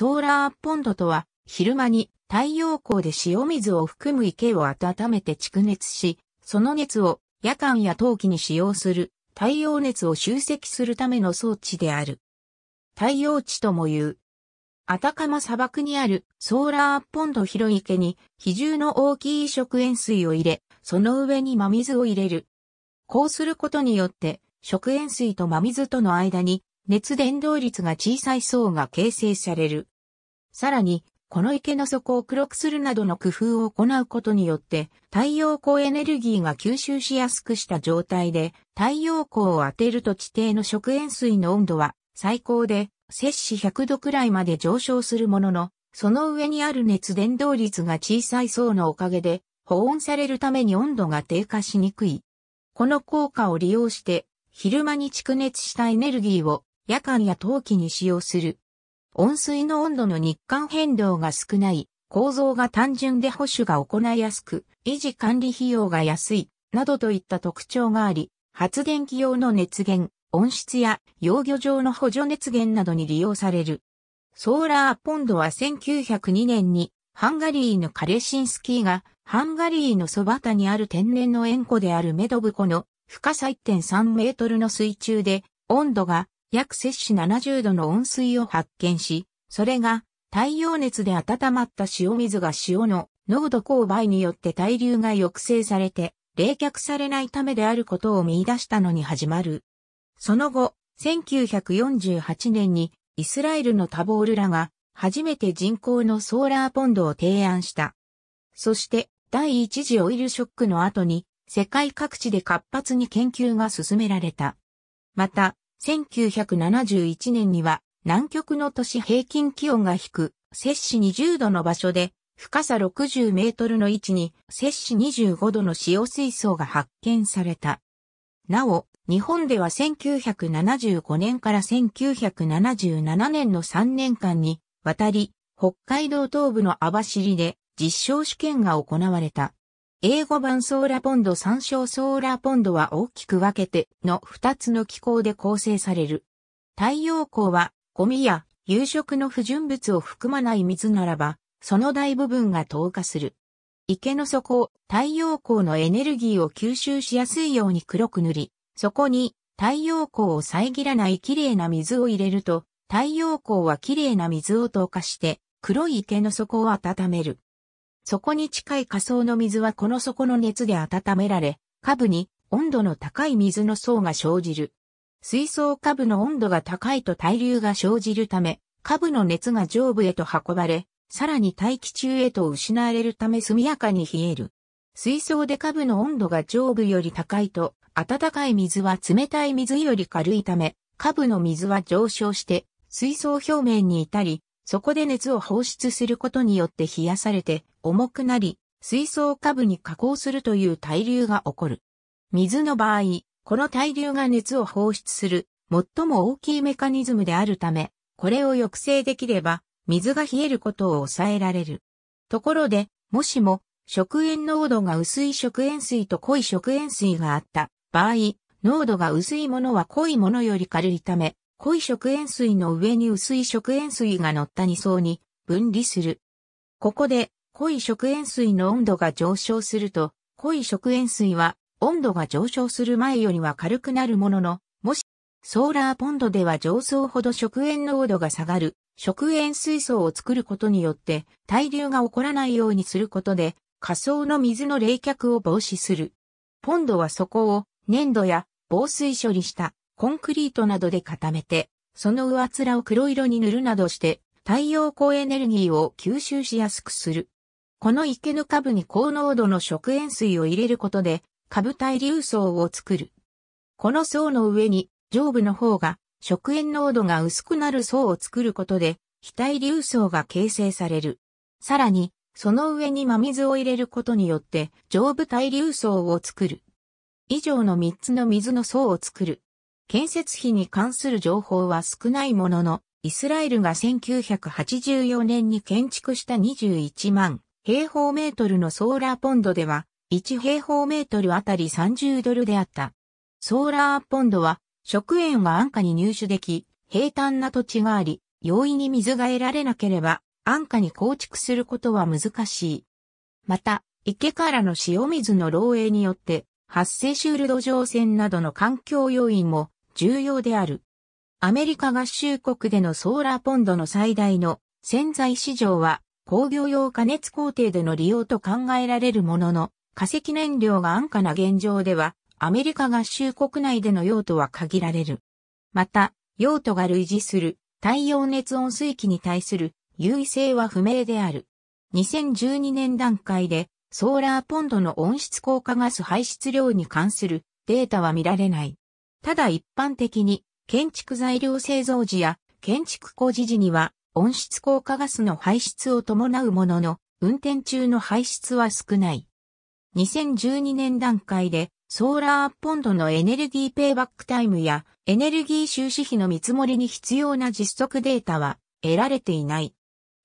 ソーラーポンドとは、昼間に太陽光で塩水を含む池を温めて蓄熱し、その熱を夜間や冬季に使用する太陽熱を集積するための装置である。太陽地とも言う。アタカマ砂漠にあるソーラーポンド広池に比重の大きい食塩水を入れ、その上に真水を入れる。こうすることによって食塩水と真水との間に熱伝導率が小さい層が形成される。さらに、この池の底を黒くするなどの工夫を行うことによって、太陽光エネルギーが吸収しやすくした状態で、太陽光を当てると地底の食塩水の温度は最高で摂氏100度くらいまで上昇するものの、その上にある熱伝導率が小さい層のおかげで、保温されるために温度が低下しにくい。この効果を利用して、昼間に蓄熱したエネルギーを夜間や冬季に使用する温水の温度の日間変動が少ない、構造が単純で保守が行いやすく、維持管理費用が安い、などといった特徴があり、発電機用の熱源、温室や養魚場の補助熱源などに利用される。ソーラーポンドは1902年にハンガリーのカレシンスキーがハンガリーのそば田にある天然の塩湖であるメドブ湖の深さ1.3メートルの水中で温度が約摂氏70度の温水を発見し、それが太陽熱で温まった塩水が塩の濃度勾配によって対流が抑制されて冷却されないためであることを見出したのに始まる。その後、1948年にイスラエルのタボールらが初めて人工のソーラーポンドを提案した。そして第一次オイルショックの後に世界各地で活発に研究が進められた。また、1971年には南極の都市平均気温が低く、摂氏20度の場所で深さ60メートルの位置に摂氏25度の塩水槽が発見された。なお、日本では1975年から1977年の3年間にわたり、北海道東部の網走で実証試験が行われた。英語版ソーラポンド参照ソーラポンドは大きく分けての2つの機構で構成される。太陽光はゴミや夕食の不純物を含まない水ならば、その大部分が透過する。池の底を太陽光のエネルギーを吸収しやすいように黒く塗り、そこに太陽光を遮らない綺麗な水を入れると、太陽光は綺麗な水を透過して黒い池の底を温める。底に近い下層の水はこの底の熱で温められ、下部に温度の高い水の層が生じる。水槽下部の温度が高いと対流が生じるため、下部の熱が上部へと運ばれ、さらに大気中へと失われるため速やかに冷える。水槽で下部の温度が上部より高いと、暖かい水は冷たい水より軽いため、下部の水は上昇して、水槽表面に至り、そこで熱を放出することによって冷やされて重くなり、水槽下部に加工するという対流が起こる。水の場合、この対流が熱を放出する最も大きいメカニズムであるため、これを抑制できれば水が冷えることを抑えられる。ところで、もしも食塩濃度が薄い食塩水と濃い食塩水があった場合、濃度が薄いものは濃いものより軽いため、濃い食塩水の上に薄い食塩水が乗った2層に分離する。ここで濃い食塩水の温度が上昇すると、濃い食塩水は温度が上昇する前よりは軽くなるものの、もしソーラーポンドでは上層ほど食塩濃度が下がる食塩水槽を作ることによって対流が起こらないようにすることで仮想の水の冷却を防止する。ポンドはそこを粘土や防水処理したコンクリートなどで固めて、その上面を黒色に塗るなどして、太陽光エネルギーを吸収しやすくする。この池の下部に高濃度の食塩水を入れることで、下部対流層を作る。この層の上に、上部の方が食塩濃度が薄くなる層を作ることで、非対流層が形成される。さらに、その上に真水を入れることによって、上部対流層を作る。以上の3つの水の層を作る。建設費に関する情報は少ないものの、イスラエルが1984年に建築した21万平方メートルのソーラーポンドでは、1平方メートルあたり30ドルであった。ソーラーポンドは、食塩が安価に入手でき、平坦な土地があり、容易に水が得られなければ、安価に構築することは難しい。また、池からの塩水の漏洩によって、発生シュールド状線などの環境要因も重要である。アメリカ合衆国でのソーラーポンドの最大の潜在市場は工業用加熱工程での利用と考えられるものの化石燃料が安価な現状ではアメリカ合衆国内での用途は限られる。また用途が類似する太陽熱温水器に対する優位性は不明である。2012年段階でソーラーポンドの温室効果ガス排出量に関するデータは見られない。ただ一般的に建築材料製造時や建築工事時には温室効果ガスの排出を伴うものの運転中の排出は少ない。2012年段階でソーラーポンドのエネルギーペイバックタイムやエネルギー収支費の見積もりに必要な実測データは得られていない。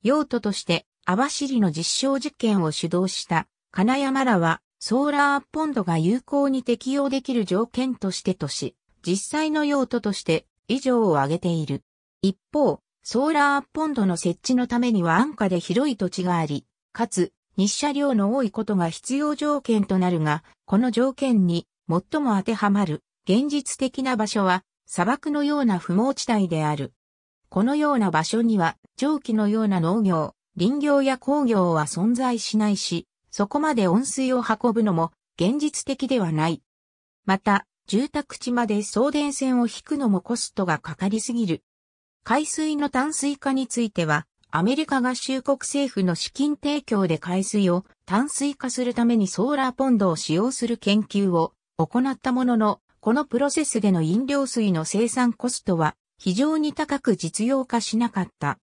用途として網走の実証実験を主導した金山らはソーラーポンドが有効に適用できる条件としてとし、実際の用途として以上を挙げている。一方、ソーラーポンドの設置のためには安価で広い土地があり、かつ日射量の多いことが必要条件となるが、この条件に最も当てはまる現実的な場所は砂漠のような不毛地帯である。このような場所には蒸気のような農業、林業や工業は存在しないし、そこまで温水を運ぶのも現実的ではない。また、住宅地まで送電線を引くのもコストがかかりすぎる。海水の淡水化については、アメリカ合衆国政府の資金提供で海水を淡水化するためにソーラーポンドを使用する研究を行ったものの、このプロセスでの飲料水の生産コストは非常に高く実用化しなかった。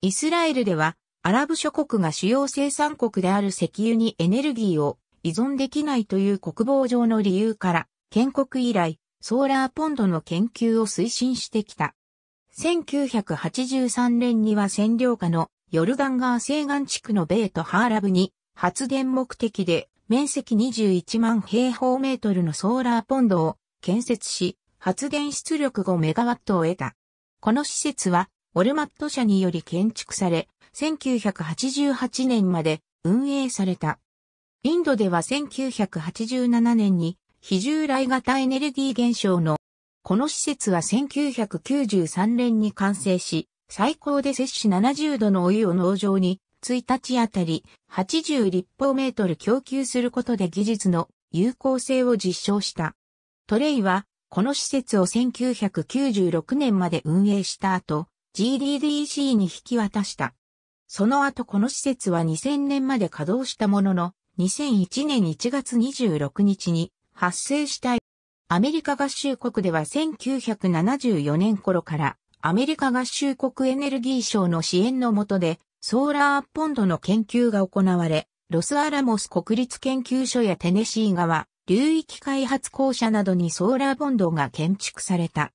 イスラエルではアラブ諸国が主要生産国である石油にエネルギーを依存できないという国防上の理由から建国以来、ソーラーポンドの研究を推進してきた。1983年には占領下のヨルダン川西岸地区のベートハーラブに発電目的で面積21万平方メートルのソーラーポンドを建設し、発電出力5メガワットを得た。この施設はオルマット社により建築され、1988年まで運営された。インドでは1987年に非従来型エネルギー現象の、この施設は1993年に完成し、最高で摂取70度のお湯を農場に、1日あたり80立方メートル供給することで技術の有効性を実証した。トレイは、この施設を1996年まで運営した後、GDDC に引き渡した。その後この施設は2000年まで稼働したものの、2001年1月26日に発生したい。アメリカ合衆国では1974年頃からアメリカ合衆国エネルギー省の支援の下でソーラーポンドの研究が行われ、ロスアラモス国立研究所やテネシー川流域開発公社などにソーラーポンドが建築された。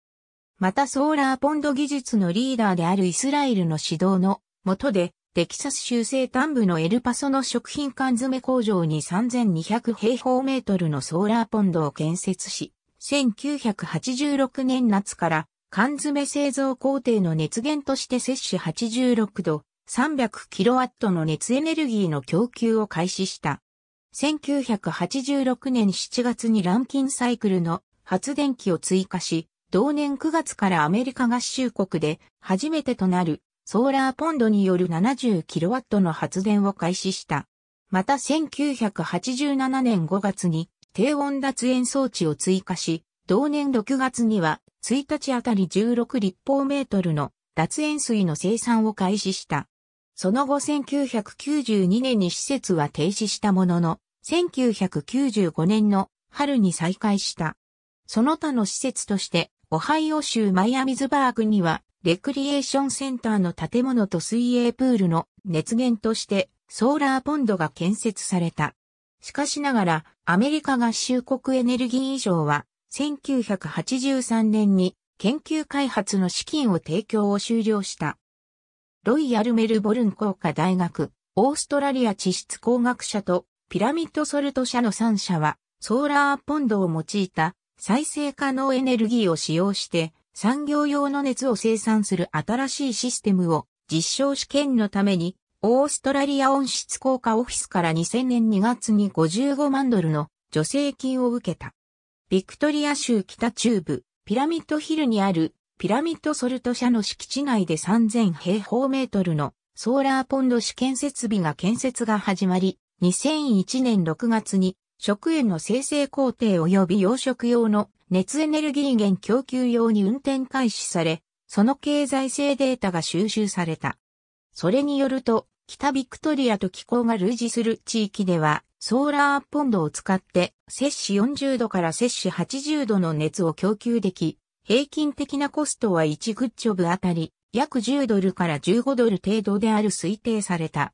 またソーラーポンド技術のリーダーであるイスラエルの指導の下でテキサス州西端部のエルパソの食品缶詰工場に3200平方メートルのソーラーポンドを建設し、1986年夏から缶詰製造工程の熱源として摂取86度 300kW の熱エネルギーの供給を開始した。1986年7月にランキンサイクルの発電機を追加し、同年9月からアメリカ合衆国で初めてとなるソーラーポンドによる 70kW の発電を開始した。また1987年5月に低温脱炎装置を追加し、同年6月には1日あたり16立方メートルの脱塩水の生産を開始した。その後1992年に施設は停止したものの、1995年の春に再開した。その他の施設として、オハイオ州マイアミズバーグにはレクリエーションセンターの建物と水泳プールの熱源としてソーラーポンドが建設された。しかしながら、アメリカ合衆国エネルギー以上は、1983年に研究開発の資金を提供を終了した。ロイヤル・メルボルン工科大学、オーストラリア地質工学者とピラミッドソルト社の3社は、ソーラーポンドを用いた再生可能エネルギーを使用して、産業用の熱を生産する新しいシステムを実証試験のために、オーストラリア温室効果オフィスから2000年2月に55万ドルの助成金を受けた。ビクトリア州北中部、ピラミッドヒルにあるピラミッドソルト社の敷地内で3000平方メートルのソーラーポンド試験設備が建設が始まり、2001年6月に食塩の生成工程及び養殖用の熱エネルギー源供給用に運転開始され、その経済性データが収集された。それによると、北ビクトリアと気候が類似する地域では、ソーラーポンドを使って、摂氏40度から摂氏80度の熱を供給でき、平均的なコストは1グッジョブあたり、約10ドルから15ドル程度である推定された。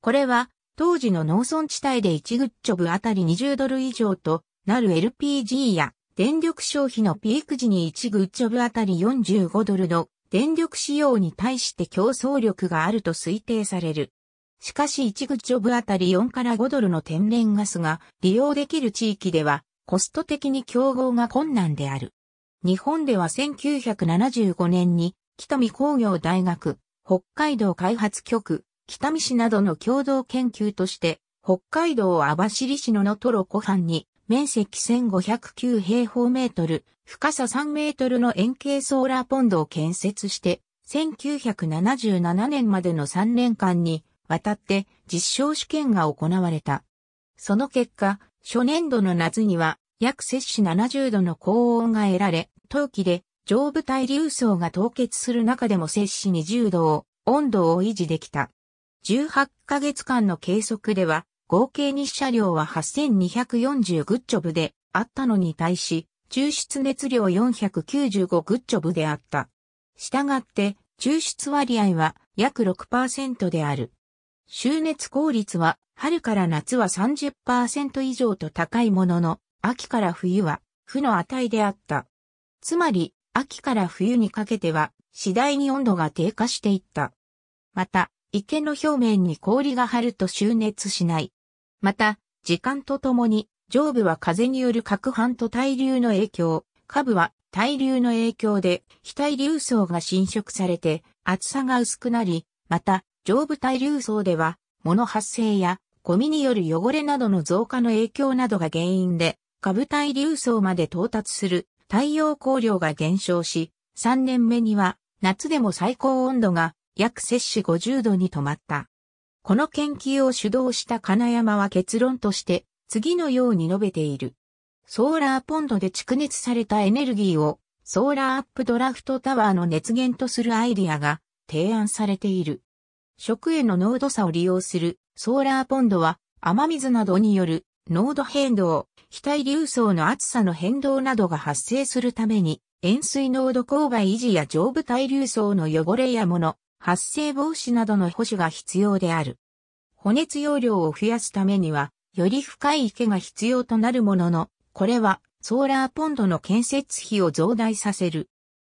これは、当時の農村地帯で1グッジョブあたり20ドル以上となる LPG や電力消費のピーク時に1グッジョブあたり45ドルの電力使用に対して競争力があると推定される。しかし1グッジョブあたり4から5ドルの天然ガスが利用できる地域ではコスト的に競合が困難である。日本では1975年に北見工業大学、北海道開発局、北見市などの共同研究として、北海道網走市の野トロ湖畔に面積1509平方メートル、深さ3メートルの円形ソーラーポンドを建設して、1977年までの3年間に、わたって実証試験が行われた。その結果、初年度の夏には、約摂氏70度の高温が得られ、冬季で上部対流層が凍結する中でも摂氏20度を、温度を維持できた。18ヶ月間の計測では、合計日射量は8240グッジョブであったのに対し、抽出熱量495グッジョブであった。したがって、抽出割合は約6%である。収熱効率は春から夏は30%以上と高いものの、秋から冬は負の値であった。つまり、秋から冬にかけては次第に温度が低下していった。また、池の表面に氷が張ると収熱しない。また、時間とともに、上部は風による拡板と対流の影響、下部は対流の影響で非対流層が侵食されて厚さが薄くなり、また上部対流層では物発生やゴミによる汚れなどの増加の影響などが原因で下部対流層まで到達する太陽光量が減少し、3年目には夏でも最高温度が約摂氏50度に止まった。この研究を主導した金山は結論として次のように述べている。ソーラーポンドで蓄熱されたエネルギーをソーラーアップドラフトタワーの熱源とするアイディアが提案されている。食への濃度差を利用するソーラーポンドは雨水などによる濃度変動、非対流層の厚さの変動などが発生するために、塩水濃度勾配維持や上部対流層の汚れやもの、発生防止などの保守が必要である。補熱容量を増やすためには、より深い池が必要となるものの、これはソーラーポンドの建設費を増大させる。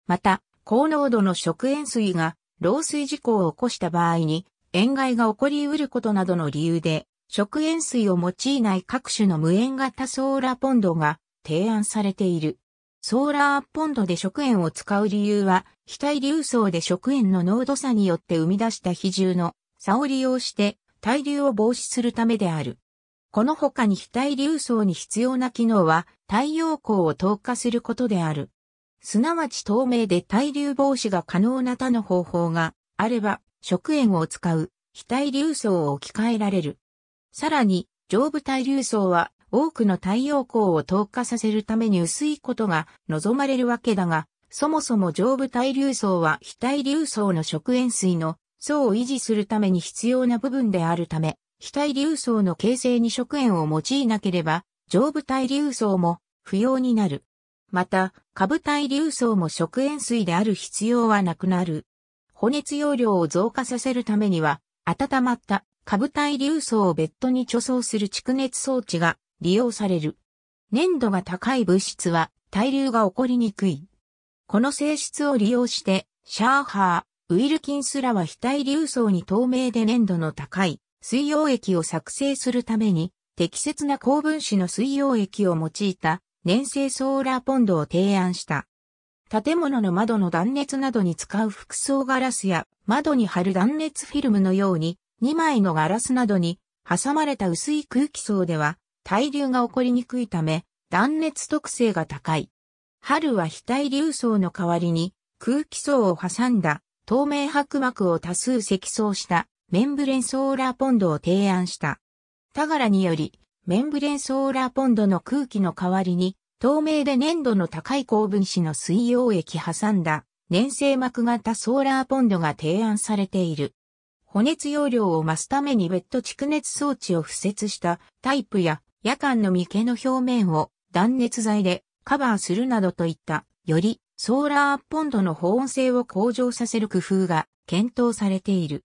また、高濃度の食塩水が漏水事故を起こした場合に、塩害が起こり得ることなどの理由で、食塩水を用いない各種の無塩型ソーラーポンドが提案されている。ソーラーポンドで食塩を使う理由は、非対流層で食塩の濃度差によって生み出した比重の差を利用して対流を防止するためである。この他に非対流層に必要な機能は太陽光を透過することである。すなわち透明で対流防止が可能な他の方法があれば食塩を使う非対流層を置き換えられる。さらに上部対流層は多くの太陽光を透過させるために薄いことが望まれるわけだが、そもそも上部対流層は非対流層の食塩水の層を維持するために必要な部分であるため、非対流層の形成に食塩を用いなければ、上部対流層も不要になる。また、下部対流層も食塩水である必要はなくなる。補熱容量を増加させるためには、温まった下部対流層を別途に貯蔵する蓄熱装置が利用される。粘度が高い物質は対流が起こりにくい。この性質を利用して、シャーハー、ウィルキンスらは非対流層に透明で粘度の高い水溶液を作成するために、適切な高分子の水溶液を用いた粘性ソーラーポンドを提案した。建物の窓の断熱などに使う複層ガラスや窓に貼る断熱フィルムのように2枚のガラスなどに挟まれた薄い空気層では対流が起こりにくいため、断熱特性が高い。春は非対流層の代わりに空気層を挟んだ透明白膜を多数積層したメンブレンソーラーポンドを提案した。タガラによりメンブレンソーラーポンドの空気の代わりに透明で粘度の高い高分子の水溶液挟んだ粘性膜型ソーラーポンドが提案されている。保熱容量を増すために別途蓄熱装置を付設したタイプや夜間の三毛の表面を断熱材でカバーするなどといった、よりソーラーポンドの保温性を向上させる工夫が検討されている。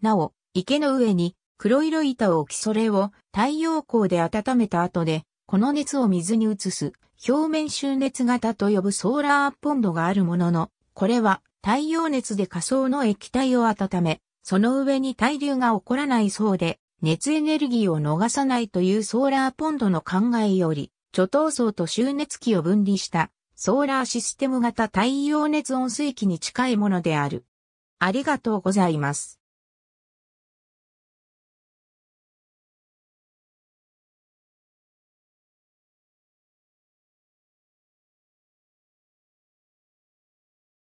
なお、池の上に黒色板を置きそれを太陽光で温めた後で、この熱を水に移す表面収熱型と呼ぶソーラーポンドがあるものの、これは太陽熱で仮想の液体を温め、その上に対流が起こらないそうで、熱エネルギーを逃さないというソーラーポンドの考えより、貯糖層と収熱器を分離したソーラーシステム型太陽熱温水器に近いものである。ありがとうございます。